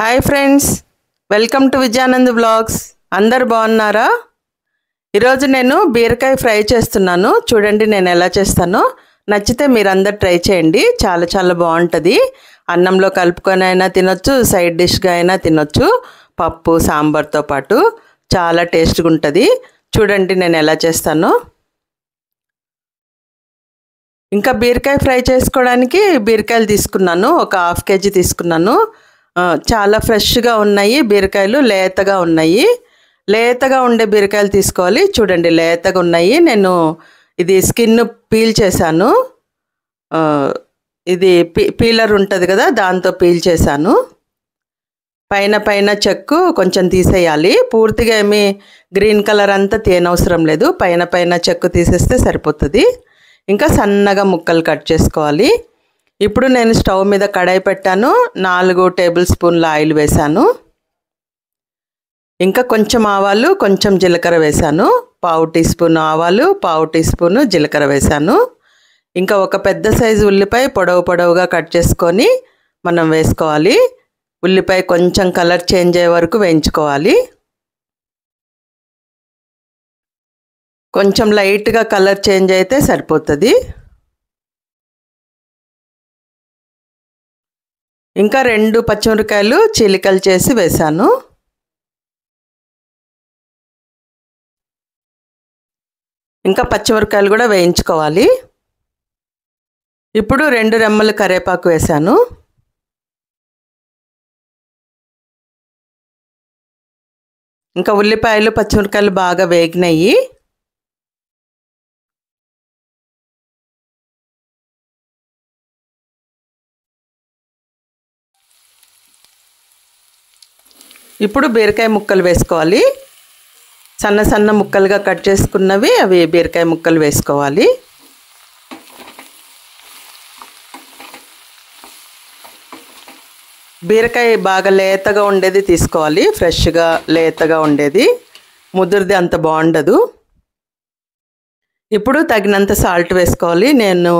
hi friends welcome to Vijayanand blogs అందరు బాగున్నారా ఈరోజు నేను బీరకాయ ఫ్రై చేస్తున్నాను చూడండి నేను ఎలా చేస్తాను నచ్చితే మీరందరు ట్రై చేయండి చాలా చాలా బాగుంటుంది అన్నంలో కలుపుకొని అయినా తినొచ్చు సైడ్ డిష్గా అయినా తినొచ్చు పప్పు సాంబార్తో పాటు చాలా టేస్ట్గా ఉంటుంది చూడండి నేను ఎలా చేస్తాను ఇంకా బీరకాయ ఫ్రై చేసుకోవడానికి బీరకాయలు తీసుకున్నాను ఒక హాఫ్ కేజీ తీసుకున్నాను చాలా ఫ్రెష్గా ఉన్నాయి బీరకాయలు లేతగా ఉన్నాయి లేతగా ఉండే బీరకాయలు తీసుకోవాలి చూడండి లేతగా ఉన్నాయి నేను ఇది స్కిన్ పీల్ చేశాను ఇది పీలర్ ఉంటుంది కదా దాంతో పీల్ చేశాను పైన పైన చెక్కు కొంచెం తీసేయాలి పూర్తిగా ఏమి గ్రీన్ కలర్ అంతా తేనవసరం లేదు పైన పైన చెక్కు తీసేస్తే సరిపోతుంది ఇంకా సన్నగా ముక్కలు కట్ చేసుకోవాలి ఇప్పుడు నేను స్టవ్ మీద కడాయి పెట్టాను నాలుగు టేబుల్ స్పూన్ల ఆయిల్ వేశాను ఇంకా కొంచెం ఆవాలు కొంచెం జీలకర్ర వేశాను పావు టీ స్పూన్ ఆవాలు పావు టీ స్పూన్ జీలకర్ర వేశాను ఇంకా ఒక పెద్ద సైజు ఉల్లిపాయ పొడవు పొడవుగా కట్ చేసుకొని మనం వేసుకోవాలి ఉల్లిపాయ కొంచెం కలర్ చేంజ్ అయ్యే వరకు వేయించుకోవాలి కొంచెం లైట్గా కలర్ చేంజ్ అయితే సరిపోతుంది ఇంకా రెండు పచ్చిమిరకాయలు చీలికలు చేసి వేశాను ఇంకా పచ్చిమిరకాయలు కూడా వేయించుకోవాలి ఇప్పుడు రెండు రెమ్మలు కరేపాకు వేశాను ఇంకా ఉల్లిపాయలు పచ్చిమిరకాయలు బాగా వేగినాయి ఇప్పుడు బీరకాయ ముక్కలు వేసుకోవాలి సన్న సన్న ముక్కలుగా కట్ చేసుకున్నవి అవి బీరకాయ ముక్కలు వేసుకోవాలి బీరకాయ బాగా లేతగా ఉండేది తీసుకోవాలి ఫ్రెష్గా లేతగా ఉండేది ముదిరిది అంత బాగుండదు ఇప్పుడు తగినంత సాల్ట్ వేసుకోవాలి నేను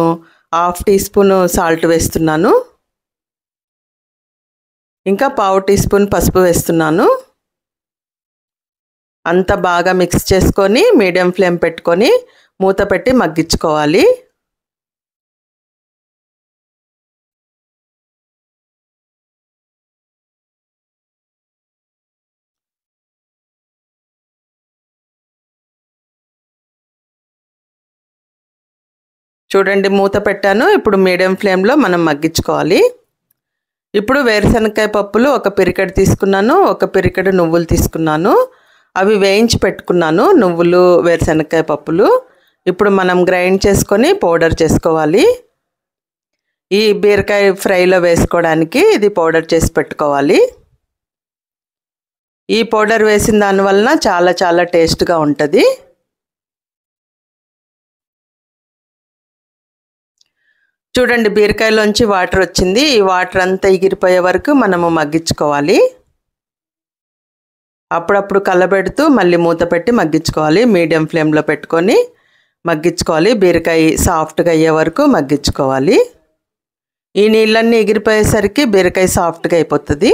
హాఫ్ టీ స్పూన్ సాల్ట్ వేస్తున్నాను ఇంకా పావు టీ స్పూన్ పసుపు వేస్తున్నాను అంత బాగా మిక్స్ చేసుకొని మీడియం ఫ్లేమ్ పెట్టుకొని మూత పెట్టి మగ్గించుకోవాలి చూడండి మూత పెట్టాను ఇప్పుడు మీడియం ఫ్లేమ్లో మనం మగ్గించుకోవాలి ఇప్పుడు వేరుశనగకాయ పప్పులు ఒక పిరికడు తీసుకున్నాను ఒక పిరికడు నువ్వులు తీసుకున్నాను అవి వేయించి పెట్టుకున్నాను నువ్వులు వేరుశనగకాయ పప్పులు ఇప్పుడు మనం గ్రైండ్ చేసుకొని పౌడర్ చేసుకోవాలి ఈ బీరకాయ ఫ్రైలో వేసుకోవడానికి ఇది పౌడర్ చేసి పెట్టుకోవాలి ఈ పౌడర్ వేసిన దానివలన చాలా చాలా టేస్ట్గా ఉంటుంది చూడండి బీరకాయలోంచి వాటర్ వచ్చింది ఈ వాటర్ అంతా ఎగిరిపోయే వరకు మనము మగ్గించుకోవాలి అప్పుడప్పుడు కలబెడుతూ మళ్ళీ మూత పెట్టి మగ్గించుకోవాలి మీడియం ఫ్లేమ్లో పెట్టుకొని మగ్గించుకోవాలి బీరకాయ సాఫ్ట్గా అయ్యే వరకు మగ్గించుకోవాలి ఈ నీళ్ళన్నీ ఎగిరిపోయేసరికి బీరకాయ సాఫ్ట్గా అయిపోతుంది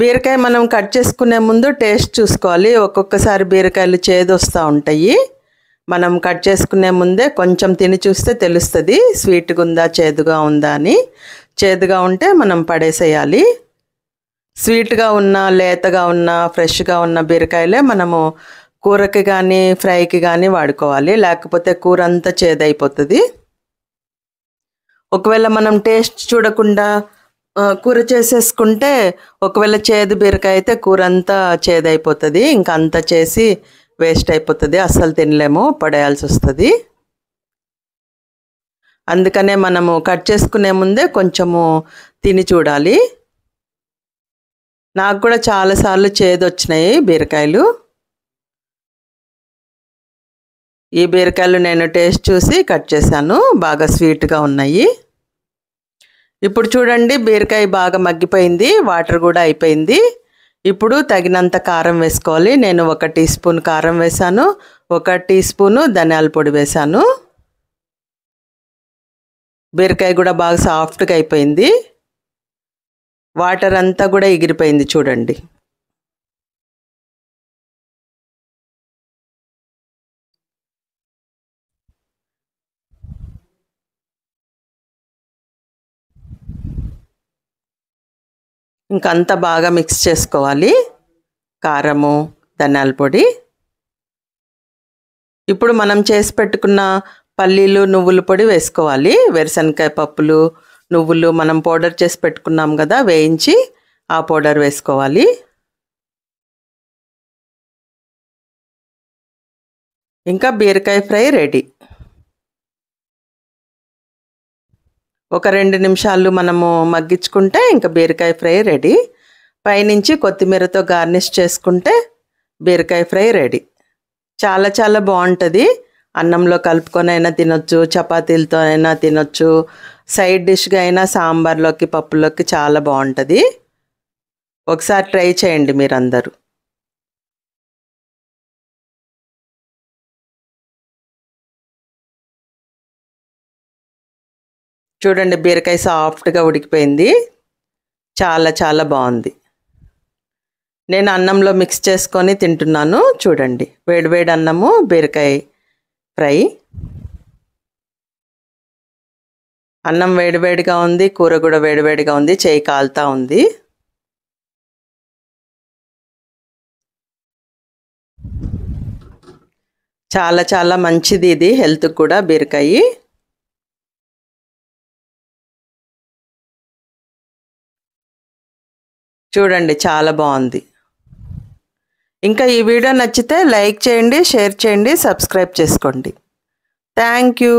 బీరకాయ మనం కట్ చేసుకునే ముందు టేస్ట్ చూసుకోవాలి ఒక్కొక్కసారి బీరకాయలు చేదొస్తూ ఉంటాయి మనం కట్ చేసుకునే ముందే కొంచెం తిని చూస్తే తెలుస్తుంది స్వీట్గా ఉందా చేదుగా ఉందా అని చేదుగా ఉంటే మనం పడేసేయాలి స్వీట్గా ఉన్న లేతగా ఉన్న ఫ్రెష్గా ఉన్న బీరకాయలే మనము కూరకి కానీ ఫ్రైకి కానీ వాడుకోవాలి లేకపోతే కూర అంతా చేదైపోతుంది ఒకవేళ మనం టేస్ట్ చూడకుండా కూర చేసేసుకుంటే ఒకవేళ చేదు బీరకాయ అయితే కూర అంతా చేదు అయిపోతుంది ఇంకా అంతా చేసి వేస్ట్ అయిపోతుంది అస్సలు తినలేము పడేయాల్సి వస్తుంది అందుకనే మనము కట్ చేసుకునే ముందే కొంచెము తిని చూడాలి నాకు కూడా చాలాసార్లు చేదు వచ్చినాయి బీరకాయలు ఈ బీరకాయలు నేను టేస్ట్ చూసి కట్ చేశాను బాగా స్వీట్గా ఉన్నాయి ఇప్పుడు చూడండి బీరకాయ బాగా మగ్గిపోయింది వాటర్ కూడా అయిపోయింది ఇప్పుడు తగినంత కారం వేసుకోవాలి నేను ఒక టీ స్పూన్ కారం వేశాను ఒక టీ స్పూను ధనియాల పొడి వేశాను బీరకాయ కూడా బాగా సాఫ్ట్గా అయిపోయింది వాటర్ అంతా కూడా ఎగిరిపోయింది చూడండి అంత బాగా మిక్స్ చేసుకోవాలి కారము ధనియాల పొడి ఇప్పుడు మనం చేసి పెట్టుకున్న పల్లీలు నువ్వుల పొడి వేసుకోవాలి వేరుశనకాయ పప్పులు నువ్వులు మనం పౌడర్ చేసి పెట్టుకున్నాం కదా వేయించి ఆ పౌడర్ వేసుకోవాలి ఇంకా బీరకాయ ఫ్రై రెడీ ఒక రెండు నిమిషాలు మనము మగ్గించుకుంటే ఇంకా బీరకాయ ఫ్రై రెడీ పైనుంచి కొత్తిమీరతో గార్నిష్ చేసుకుంటే బీరకాయ ఫ్రై రెడీ చాలా చాలా బాగుంటుంది అన్నంలో కలుపుకొని అయినా తినొచ్చు చపాతీలతో అయినా తినొచ్చు సైడ్ డిష్గా అయినా సాంబార్లోకి పప్పులోకి చాలా బాగుంటుంది ఒకసారి ట్రై చేయండి మీరందరూ చూడండి బీరకాయ సాఫ్ట్గా ఉడికిపోయింది చాలా చాలా బాగుంది నేను అన్నంలో మిక్స్ చేసుకొని తింటున్నాను చూడండి వేడివేడి అన్నము బీరకాయ ఫ్రై అన్నం వేడివేడిగా ఉంది కూర కూడా వేడివేడిగా ఉంది చేయి కాలుతా ఉంది చాలా చాలా మంచిది ఇది హెల్త్కి కూడా బీరకాయ చూడండి చాలా బాగుంది ఇంకా ఈ వీడియో నచ్చితే లైక్ చేయండి షేర్ చేయండి సబ్స్క్రైబ్ చేసుకోండి థ్యాంక్ యూ